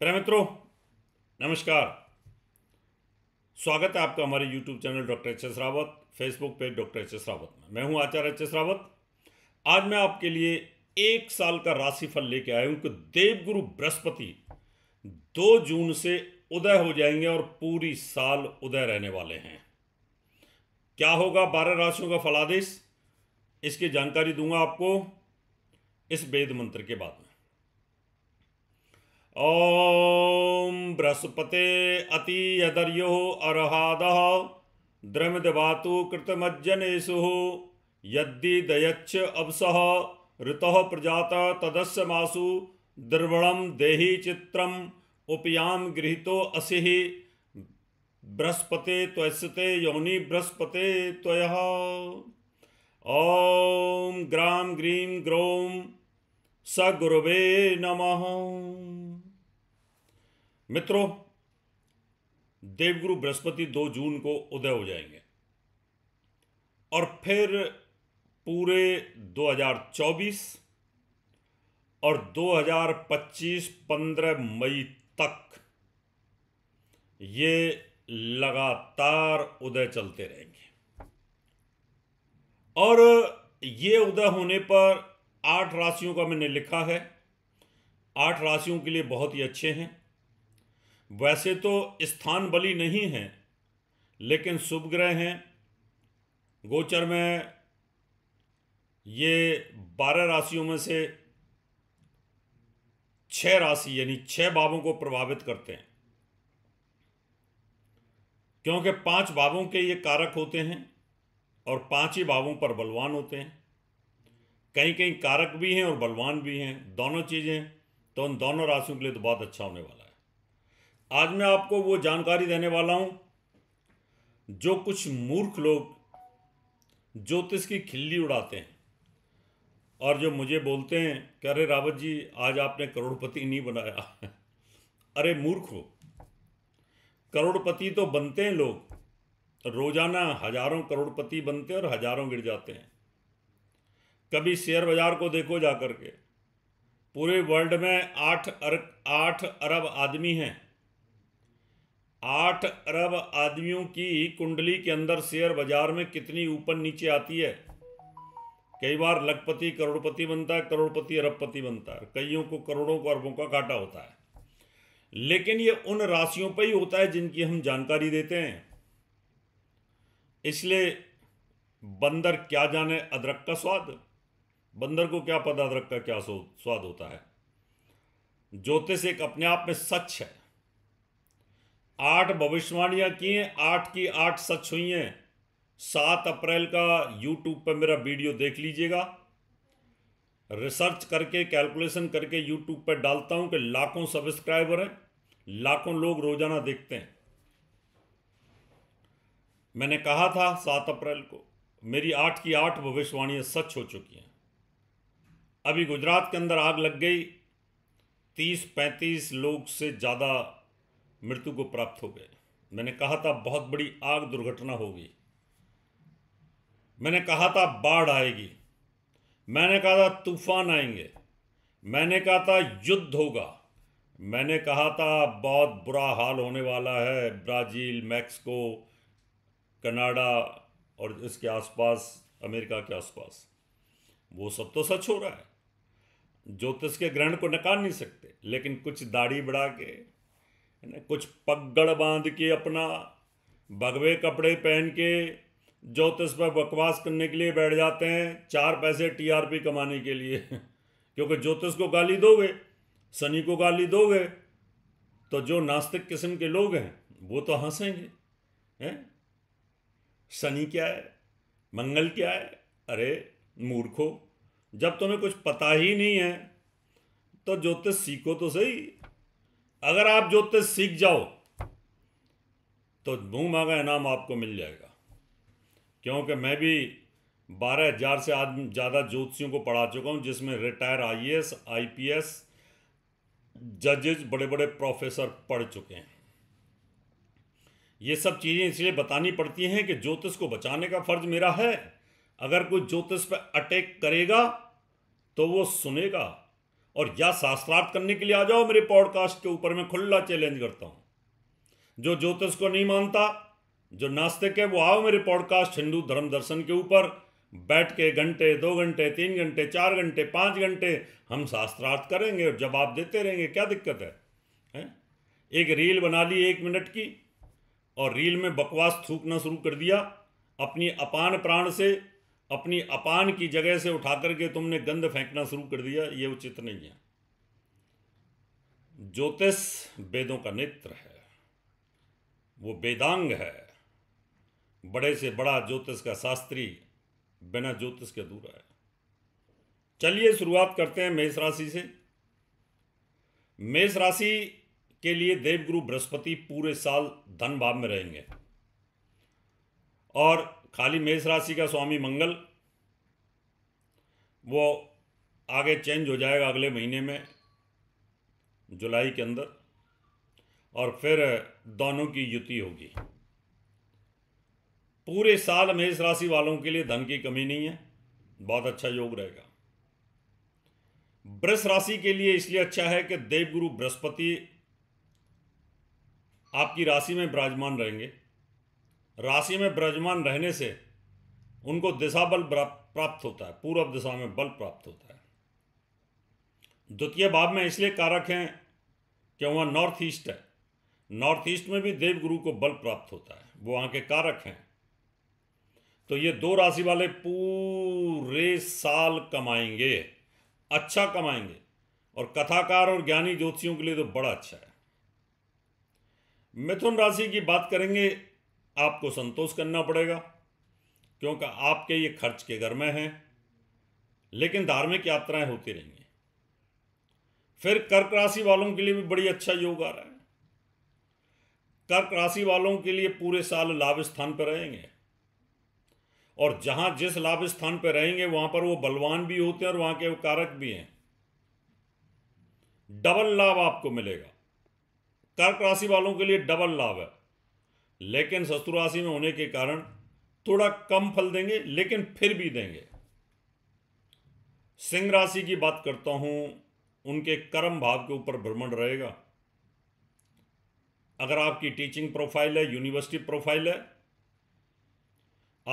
Pray मित्रों नमस्कार स्वागत है आपका हमारे YouTube channel doctor H S Rawat Facebook page doctor H S Rawat में मैं हूं आचार्य एच एस रावत आज मैं आपके लिए एक साल का राशिफल लेके आया हूं कि देवगुरु बृहस्पति दो जून से उदय हो जाएंगे और पूरी साल उदय रहने वाले हैं क्या होगा बारह राशियों का फलादेश इसकी जानकारी दूंगा आपको इस वेद मंत्र के बाद में ओम बृहस्पते अति यदर्यो अतीयदर्यो अर्हादः कृतमज्जनेशु यदि दयच्छ अवस ऋत प्रजात तदस्य मासु द्रवणं देहि चित्रम उपयाम गृहीतो असि बृहस्पते त्वस्ते योनि बृहस्पते त्वयः ओम ग्राम ग्रीम ग्रोम स गुरुवे नमः मित्रों देवगुरु बृहस्पति दो जून को उदय हो जाएंगे और फिर पूरे 2024 और 2025 15 मई तक ये लगातार उदय चलते रहेंगे और ये उदय होने पर आठ राशियों का मैंने लिखा है आठ राशियों के लिए बहुत ही अच्छे हैं वैसे तो स्थान बलि नहीं हैं लेकिन शुभ ग्रह हैं गोचर में ये बारह राशियों में से छः राशि यानी छः भावों को प्रभावित करते हैं क्योंकि पांच भावों के ये कारक होते हैं और पांच ही भावों पर बलवान होते हैं कहीं कहीं कारक भी हैं और बलवान भी हैं दोनों चीज़ें तो उन दोनों राशियों के लिए तो बहुत अच्छा होने वाला है आज मैं आपको वो जानकारी देने वाला हूं जो कुछ मूर्ख लोग ज्योतिष की खिल्ली उड़ाते हैं और जो मुझे बोलते हैं कि अरे रावत जी आज आपने करोड़पति नहीं बनाया अरे मूर्ख हो करोड़पति तो बनते हैं लोग रोजाना हजारों करोड़पति बनते हैं और हजारों गिर जाते हैं कभी शेयर बाजार को देखो जा कर के पूरे वर्ल्ड में आठ अरब आठ अरब आदमी हैं आठ अरब आदमियों की कुंडली के अंदर शेयर बाजार में कितनी ऊपर नीचे आती है कई बार लखपति करोड़पति बनता है करोड़पति अरबपति बनता है कईयों को करोड़ों को अरबों का घाटा होता है लेकिन ये उन राशियों पर ही होता है जिनकी हम जानकारी देते हैं इसलिए बंदर क्या जाने अदरक का स्वाद बंदर को क्या पता अदरक का क्या स्वाद होता है ज्योतिष एक अपने आप में सच है आठ भविष्यवाणियाँ की हैं आठ की आठ सच हुई हैं सात अप्रैल का यूट्यूब पर मेरा वीडियो देख लीजिएगा रिसर्च करके कैलकुलेशन करके यूट्यूब पर डालता हूँ कि लाखों सब्सक्राइबर हैं लाखों लोग रोजाना देखते हैं मैंने कहा था सात अप्रैल को मेरी आठ की आठ भविष्यवाणियाँ सच हो चुकी हैं अभी गुजरात के अंदर आग लग गई तीस पैंतीस लोग से ज़्यादा मृत्यु को प्राप्त हो गए मैंने कहा था बहुत बड़ी आग दुर्घटना होगी मैंने कहा था बाढ़ आएगी मैंने कहा था तूफान आएंगे मैंने कहा था युद्ध होगा मैंने कहा था बहुत बुरा हाल होने वाला है ब्राज़ील मैक्सिको कनाडा और इसके आसपास अमेरिका के आसपास वो सब तो सच हो रहा है ज्योतिष के ग्रहण को नकार नहीं सकते लेकिन कुछ दाढ़ी बढ़ा के कुछ पगड़ बांध के अपना भगवे कपड़े पहन के ज्योतिष पर बकवास करने के लिए बैठ जाते हैं चार पैसे टीआरपी कमाने के लिए क्योंकि ज्योतिष को गाली दोगे शनि को गाली दोगे तो जो नास्तिक किस्म के लोग हैं वो तो हंसेंगे हैं शनि क्या है मंगल क्या है अरे मूर्खो जब तुम्हें कुछ पता ही नहीं है तो ज्योतिष सीखो तो सही अगर आप ज्योतिष सीख जाओ तो मुंह मांगा इनाम आपको मिल जाएगा क्योंकि मैं भी बारह हजार से आदमी ज़्यादा ज्योतिषियों को पढ़ा चुका हूँ जिसमें रिटायर आईएएस आईपीएस जजेज बड़े बड़े प्रोफेसर पढ़ चुके हैं ये सब चीज़ें इसलिए बतानी पड़ती हैं कि ज्योतिष को बचाने का फर्ज मेरा है अगर कोई ज्योतिष पर अटैक करेगा तो वो सुनेगा और या शास्त्रार्थ करने के लिए आ जाओ मेरे पॉडकास्ट के ऊपर मैं खुला चैलेंज करता हूं जो ज्योतिष को नहीं मानता जो नास्तिक है वो आओ मेरे पॉडकास्ट हिंदू धर्म दर्शन के ऊपर बैठ के घंटे दो घंटे तीन घंटे चार घंटे पाँच घंटे हम शास्त्रार्थ करेंगे और जवाब देते रहेंगे क्या दिक्कत है, है? एक रील बना ली एक मिनट की और रील में बकवास थूकना शुरू कर दिया अपनी अपान प्राण से अपनी अपान की जगह से उठा करके तुमने गंद फेंकना शुरू कर दिया ये उचित नहीं है ज्योतिष वेदों का नेत्र है वो वेदांग है बड़े से बड़ा ज्योतिष का शास्त्री बिना ज्योतिष के दूर है चलिए शुरुआत करते हैं मेष राशि से मेष राशि के लिए देवगुरु बृहस्पति पूरे साल धन भाव में रहेंगे और खाली मेष राशि का स्वामी मंगल वो आगे चेंज हो जाएगा अगले महीने में जुलाई के अंदर और फिर दोनों की युति होगी पूरे साल मेष राशि वालों के लिए धन की कमी नहीं है बहुत अच्छा योग रहेगा वृष राशि के लिए इसलिए अच्छा है कि देवगुरु बृहस्पति आपकी राशि में विराजमान रहेंगे राशि में ब्रजमान रहने से उनको दिशा बल प्राप्त होता है पूर्व दिशा में बल प्राप्त होता है द्वितीय भाव में इसलिए कारक हैं कि वहाँ नॉर्थ ईस्ट है नॉर्थ ईस्ट में भी देवगुरु को बल प्राप्त होता है वो वहाँ के कारक हैं तो ये दो राशि वाले पूरे साल कमाएंगे अच्छा कमाएंगे और कथाकार और ज्ञानी ज्योतिषियों के लिए तो बड़ा अच्छा है मिथुन राशि की बात करेंगे आपको संतोष करना पड़ेगा क्योंकि आपके ये खर्च के घर में हैं लेकिन धार्मिक यात्राएं होती रहेंगी फिर कर्क राशि वालों के लिए भी बड़ी अच्छा योग आ रहा है कर्क राशि वालों के लिए पूरे साल लाभ स्थान पर रहेंगे और जहां जिस लाभ स्थान पर रहेंगे वहां पर वो बलवान भी होते हैं और वहां के वो कारक भी हैं डबल लाभ आपको मिलेगा कर्क राशि वालों के लिए डबल लाभ है लेकिन शत्रु राशि में होने के कारण थोड़ा कम फल देंगे लेकिन फिर भी देंगे सिंह राशि की बात करता हूं उनके कर्म भाव के ऊपर भ्रमण रहेगा अगर आपकी टीचिंग प्रोफाइल है यूनिवर्सिटी प्रोफाइल है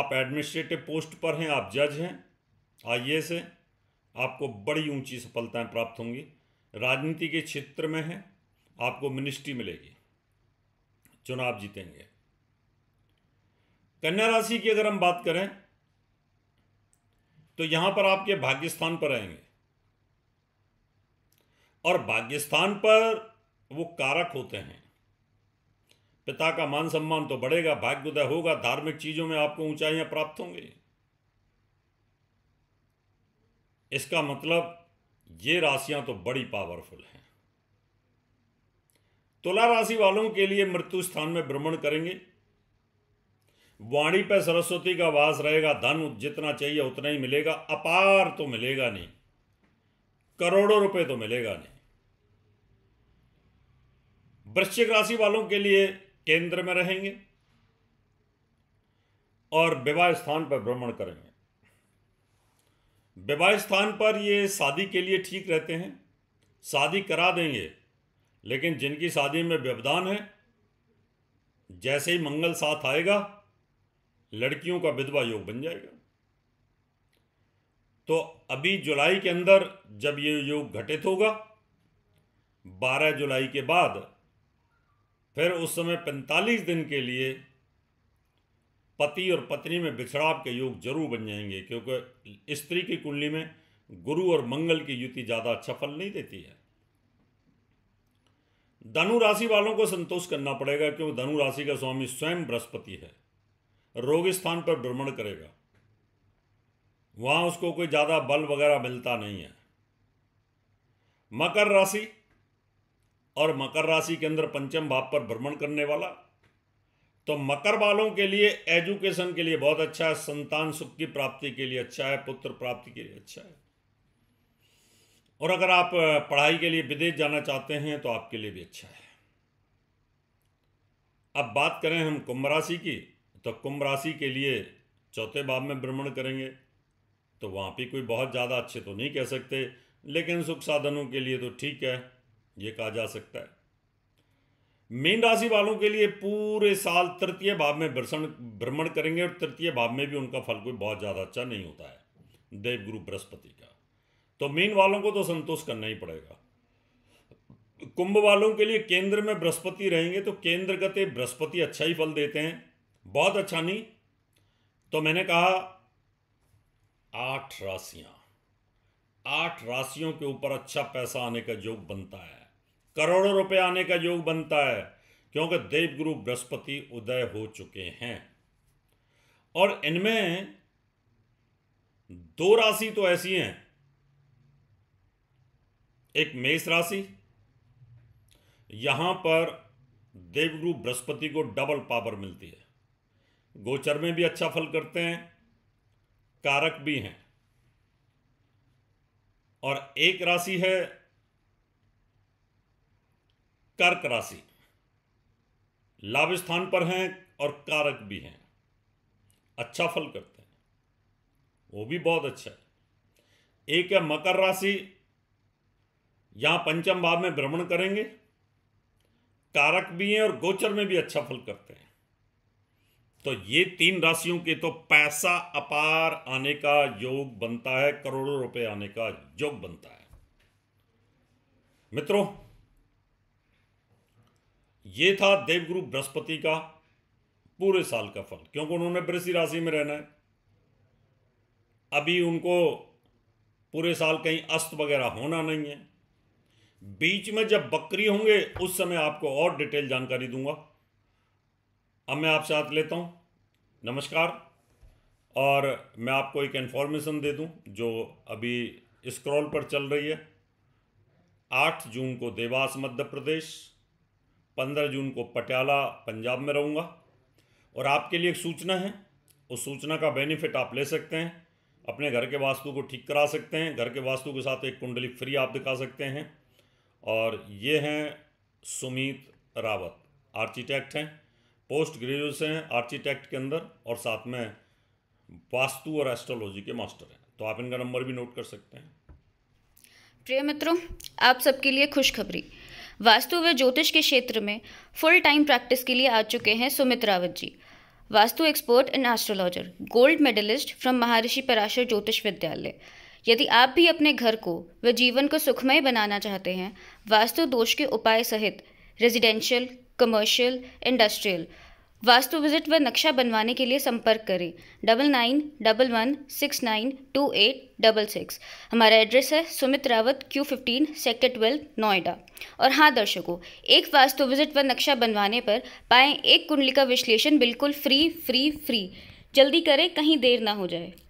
आप एडमिनिस्ट्रेटिव पोस्ट पर हैं आप जज हैं आई एस हैं आपको बड़ी ऊंची सफलताएं प्राप्त होंगी राजनीति के क्षेत्र में हैं आपको मिनिस्ट्री मिलेगी चुनाव जीतेंगे कन्या राशि की अगर हम बात करें तो यहां पर आपके भाग्यस्थान पर आएंगे और भाग्यस्थान पर वो कारक होते हैं पिता का मान सम्मान तो बढ़ेगा भाग्य उदय होगा धार्मिक चीजों में आपको ऊंचाइयां प्राप्त होंगी इसका मतलब ये राशियां तो बड़ी पावरफुल हैं तुला राशि वालों के लिए मृत्यु स्थान में भ्रमण करेंगे वाणी पर सरस्वती का वास रहेगा धन जितना चाहिए उतना ही मिलेगा अपार तो मिलेगा नहीं करोड़ों रुपए तो मिलेगा नहीं वृश्चिक राशि वालों के लिए केंद्र में रहेंगे और विवाह स्थान पर भ्रमण करेंगे विवाह स्थान पर ये शादी के लिए ठीक रहते हैं शादी करा देंगे लेकिन जिनकी शादी में व्यवधान है जैसे ही मंगल साथ आएगा लड़कियों का विधवा योग बन जाएगा तो अभी जुलाई के अंदर जब ये योग घटित होगा 12 जुलाई के बाद फिर उस समय 45 दिन के लिए पति और पत्नी में बिछड़ाव के योग जरूर बन जाएंगे क्योंकि स्त्री की कुंडली में गुरु और मंगल की युति ज़्यादा अच्छा फल नहीं देती है धनु राशि वालों को संतोष करना पड़ेगा क्योंकि धनु राशि का स्वामी स्वयं बृहस्पति है रोग स्थान पर भ्रमण करेगा वहां उसको कोई ज़्यादा बल वगैरह मिलता नहीं है मकर राशि और मकर राशि के अंदर पंचम भाव पर भ्रमण करने वाला तो मकर वालों के लिए एजुकेशन के लिए बहुत अच्छा है संतान सुख की प्राप्ति के लिए अच्छा है पुत्र प्राप्ति के लिए अच्छा है और अगर आप पढ़ाई के लिए विदेश जाना चाहते हैं तो आपके लिए भी अच्छा है अब बात करें हम कुंभ राशि की तो कुंभ राशि के लिए चौथे भाव में भ्रमण करेंगे तो वहाँ भी कोई बहुत ज़्यादा अच्छे तो नहीं कह सकते लेकिन सुख साधनों के लिए तो ठीक है ये कहा जा सकता है मीन राशि वालों के लिए पूरे साल तृतीय भाव में भ्रषण भ्रमण करेंगे और तृतीय भाव में भी उनका फल कोई बहुत ज़्यादा अच्छा नहीं होता है देवगुरु बृहस्पति तो मीन वालों को तो संतोष करना ही पड़ेगा कुंभ वालों के लिए केंद्र में बृहस्पति रहेंगे तो केंद्र गते बृहस्पति अच्छा ही फल देते हैं बहुत अच्छा नहीं तो मैंने कहा आठ राशियां आठ राशियों के ऊपर अच्छा पैसा आने का योग बनता है करोड़ों रुपए आने का योग बनता है क्योंकि देवगुरु बृहस्पति उदय हो चुके हैं और इनमें दो राशि तो ऐसी हैं एक मेष राशि यहां पर देवगुरु बृहस्पति को डबल पावर मिलती है गोचर में भी अच्छा फल करते हैं कारक भी हैं और एक राशि है कर्क राशि लाभ स्थान पर हैं और कारक भी हैं अच्छा फल करते हैं वो भी बहुत अच्छा है एक है मकर राशि यहां पंचम भाव में भ्रमण करेंगे कारक भी हैं और गोचर में भी अच्छा फल करते हैं तो ये तीन राशियों के तो पैसा अपार आने का योग बनता है करोड़ों रुपए आने का योग बनता है मित्रों ये था देवगुरु बृहस्पति का पूरे साल का फल क्योंकि उन्होंने वृषि राशि में रहना है अभी उनको पूरे साल कहीं अस्त वगैरह होना नहीं है बीच में जब बकरी होंगे उस समय आपको और डिटेल जानकारी दूंगा अब मैं आपसे हाथ लेता हूं नमस्कार और मैं आपको एक इन्फॉर्मेशन दे दूं जो अभी स्क्रॉल पर चल रही है आठ जून को देवास मध्य प्रदेश पंद्रह जून को पटियाला पंजाब में रहूँगा और आपके लिए एक सूचना है उस सूचना का बेनिफिट आप ले सकते हैं अपने घर के वास्तु को ठीक करा सकते हैं घर के वास्तु के साथ एक कुंडली फ्री आप दिखा सकते हैं और ये हैं सुमित रावत आर्किटेक्ट हैं पोस्ट ग्रेजुएशन हैं आर्किटेक्ट के अंदर और साथ में वास्तु और एस्ट्रोलॉजी के मास्टर हैं तो आप इनका नंबर भी नोट कर सकते हैं प्रिय मित्रों आप सबके लिए खुशखबरी वास्तु व ज्योतिष के क्षेत्र में फुल टाइम प्रैक्टिस के लिए आ चुके हैं Sumit Rawat ji vastu expert and astrologer gold medalist from Maharishi Parashar ज्योतिष विद्यालय यदि आप भी अपने घर को व जीवन को सुखमय बनाना चाहते हैं वास्तु दोष के उपाय सहित residential commercial industrial vastu visit व नक्शा बनवाने के लिए संपर्क करें double nine double one six nine two eight double six हमारा एड्रेस है Sumit Rawat Q fifteen sector twelve Noida और हाँ दर्शकों एक वास्तु विजिट व नक्शा बनवाने पर पाएँ एक कुंडली का विश्लेषण बिल्कुल फ्री फ्री फ्री जल्दी करें कहीं देर ना हो जाए